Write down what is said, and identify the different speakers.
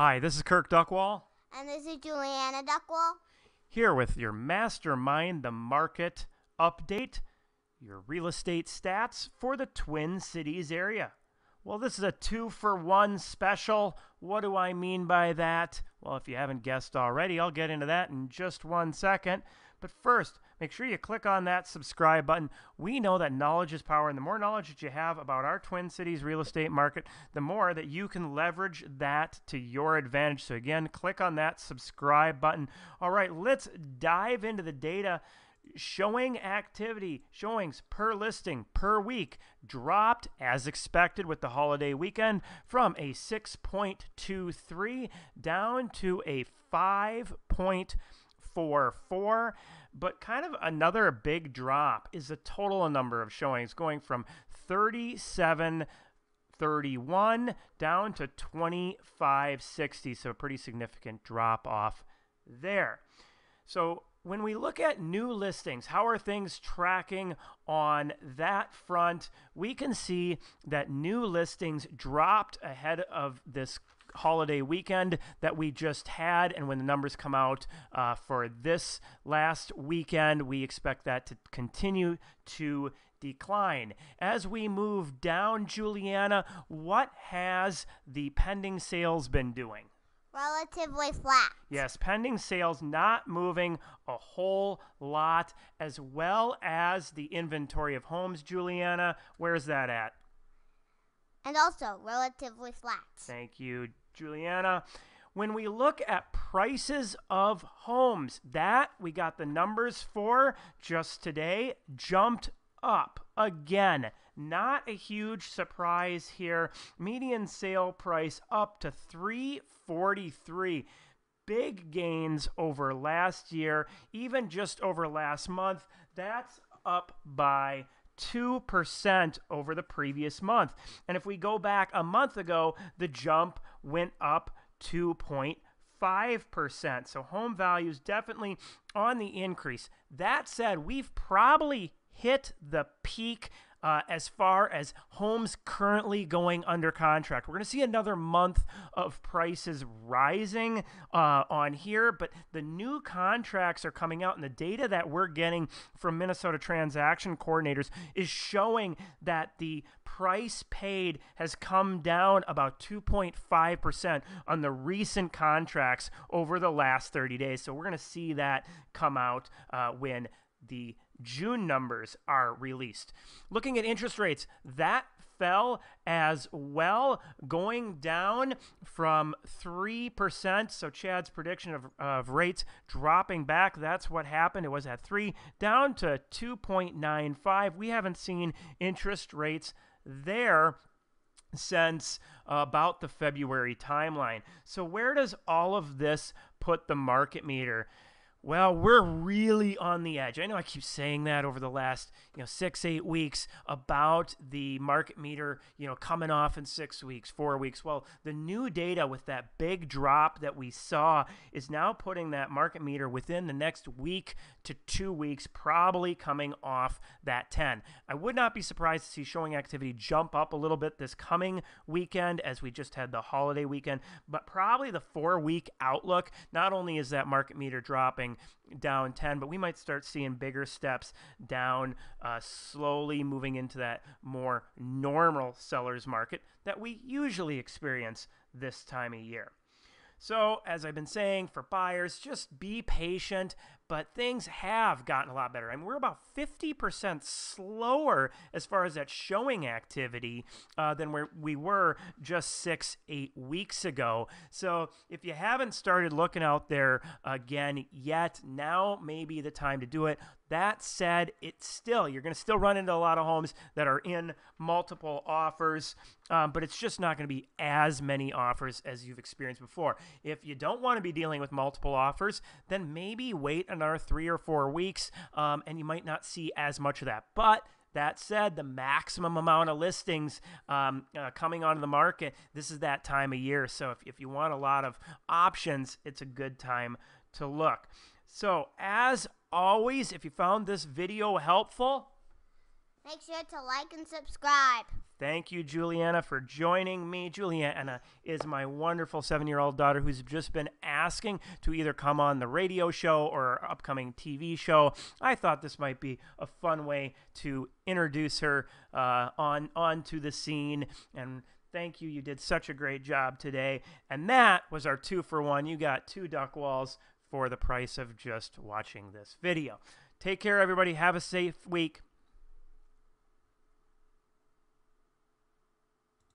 Speaker 1: Hi, this is Kirk Duckwall.
Speaker 2: And this is Juliana Duckwall.
Speaker 1: Here with your Mastermind the Market update, your real estate stats for the Twin Cities area. Well, this is a two for one special. What do I mean by that? Well, if you haven't guessed already, I'll get into that in just one second. But first, make sure you click on that subscribe button. We know that knowledge is power, and the more knowledge that you have about our Twin Cities real estate market, the more that you can leverage that to your advantage. So, again, click on that subscribe button. All right, let's dive into the data showing activity, showings per listing per week dropped as expected with the holiday weekend from a 6.23 down to a 5.0 four four. But kind of another big drop is the total number of showings going from 37 31 down to 2560. So a pretty significant drop off there. So when we look at new listings, how are things tracking on that front? We can see that new listings dropped ahead of this holiday weekend that we just had. And when the numbers come out uh, for this last weekend, we expect that to continue to decline. As we move down, Juliana, what has the pending sales been doing?
Speaker 2: Relatively flat.
Speaker 1: Yes, pending sales not moving a whole lot, as well as the inventory of homes, Juliana. Where's that at?
Speaker 2: and also relatively flat.
Speaker 1: Thank you, Juliana. When we look at prices of homes, that we got the numbers for just today jumped up again. Not a huge surprise here. Median sale price up to 343 big gains over last year, even just over last month. That's up by 2% over the previous month. And if we go back a month ago, the jump went up 2.5%. So home values definitely on the increase. That said, we've probably hit the peak uh, as far as homes currently going under contract. We're going to see another month of prices rising uh, on here, but the new contracts are coming out, and the data that we're getting from Minnesota transaction coordinators is showing that the price paid has come down about 2.5% on the recent contracts over the last 30 days. So we're going to see that come out uh, when the June numbers are released. Looking at interest rates, that fell as well, going down from 3%. So Chad's prediction of, of rates dropping back, that's what happened. It was at 3 down to 2.95. We haven't seen interest rates there since about the February timeline. So where does all of this put the market meter? well, we're really on the edge. I know I keep saying that over the last, you know, six, eight weeks about the market meter, you know, coming off in six weeks, four weeks. Well, the new data with that big drop that we saw is now putting that market meter within the next week to two weeks, probably coming off that 10. I would not be surprised to see showing activity jump up a little bit this coming weekend as we just had the holiday weekend, but probably the four week outlook. Not only is that market meter dropping, down 10, but we might start seeing bigger steps down, uh, slowly moving into that more normal seller's market that we usually experience this time of year. So, as I've been saying for buyers, just be patient, but things have gotten a lot better. I mean, we're about 50% slower as far as that showing activity uh, than where we were just six, eight weeks ago. So if you haven't started looking out there again yet, now may be the time to do it. That said, it's still, you're going to still run into a lot of homes that are in multiple offers, um, but it's just not going to be as many offers as you've experienced before. If you don't want to be dealing with multiple offers, then maybe wait an another three or four weeks, um, and you might not see as much of that. But that said, the maximum amount of listings um, uh, coming onto the market, this is that time of year. So if, if you want a lot of options, it's a good time to look. So, as always, if you found this video helpful,
Speaker 2: make sure to like and subscribe.
Speaker 1: Thank you, Juliana, for joining me. Juliana is my wonderful seven year old daughter who's just been asking to either come on the radio show or our upcoming TV show. I thought this might be a fun way to introduce her uh, on onto the scene. And thank you. You did such a great job today. And that was our two for one. You got two duck walls for the price of just watching this video. Take care, everybody. Have a safe week.